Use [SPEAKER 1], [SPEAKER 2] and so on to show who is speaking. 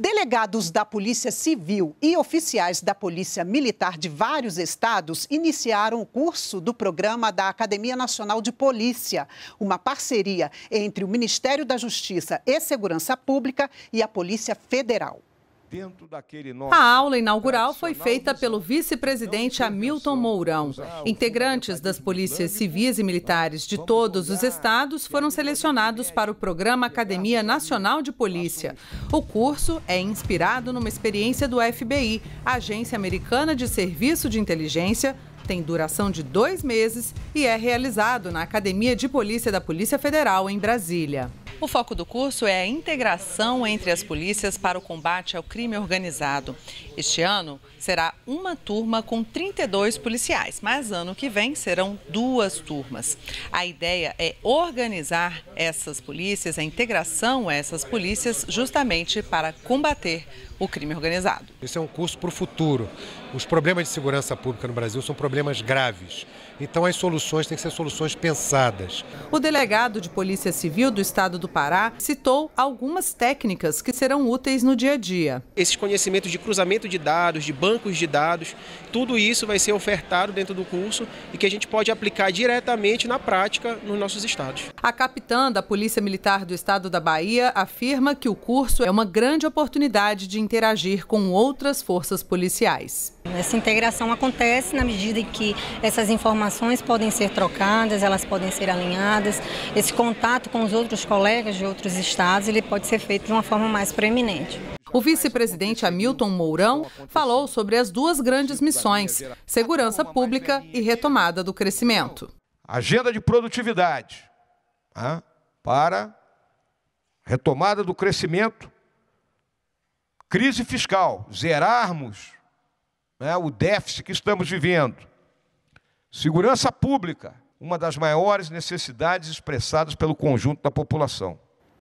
[SPEAKER 1] Delegados da Polícia Civil e oficiais da Polícia Militar de vários estados iniciaram o curso do programa da Academia Nacional de Polícia, uma parceria entre o Ministério da Justiça e Segurança Pública e a Polícia Federal
[SPEAKER 2] dentro daquele nosso. A
[SPEAKER 1] aula inaugural foi feita pelo vice-presidente Hamilton Mourão. Integrantes das polícias civis e militares de todos os estados foram selecionados para o programa Academia Nacional de Polícia. O curso é inspirado numa experiência do FBI, Agência Americana de Serviço de Inteligência, tem duração de dois meses e é realizado na Academia de Polícia da Polícia Federal, em Brasília. O foco do curso é a integração entre as polícias para o combate ao crime organizado. Este ano será uma turma com 32 policiais, mas ano que vem serão duas turmas. A ideia é organizar essas polícias, a integração a essas polícias, justamente para combater o crime organizado.
[SPEAKER 2] Esse é um curso para o futuro. Os problemas de segurança pública no Brasil são problemas graves. Então as soluções têm que ser soluções pensadas.
[SPEAKER 1] O delegado de Polícia Civil do Estado do Pará, citou algumas técnicas que serão úteis no dia a dia.
[SPEAKER 2] Esses conhecimentos de cruzamento de dados, de bancos de dados, tudo isso vai ser ofertado dentro do curso e que a gente pode aplicar diretamente na prática nos nossos estados.
[SPEAKER 1] A capitã da Polícia Militar do Estado da Bahia afirma que o curso é uma grande oportunidade de interagir com outras forças policiais. Essa integração acontece na medida em que essas informações podem ser trocadas, elas podem ser alinhadas, esse contato com os outros colegas colegas de outros estados, ele pode ser feito de uma forma mais preeminente O vice-presidente Hamilton Mourão falou sobre as duas grandes missões: segurança pública e retomada do crescimento.
[SPEAKER 2] Agenda de produtividade para retomada do crescimento, crise fiscal, zerarmos né, o déficit que estamos vivendo, segurança pública uma das maiores necessidades expressadas pelo conjunto da população.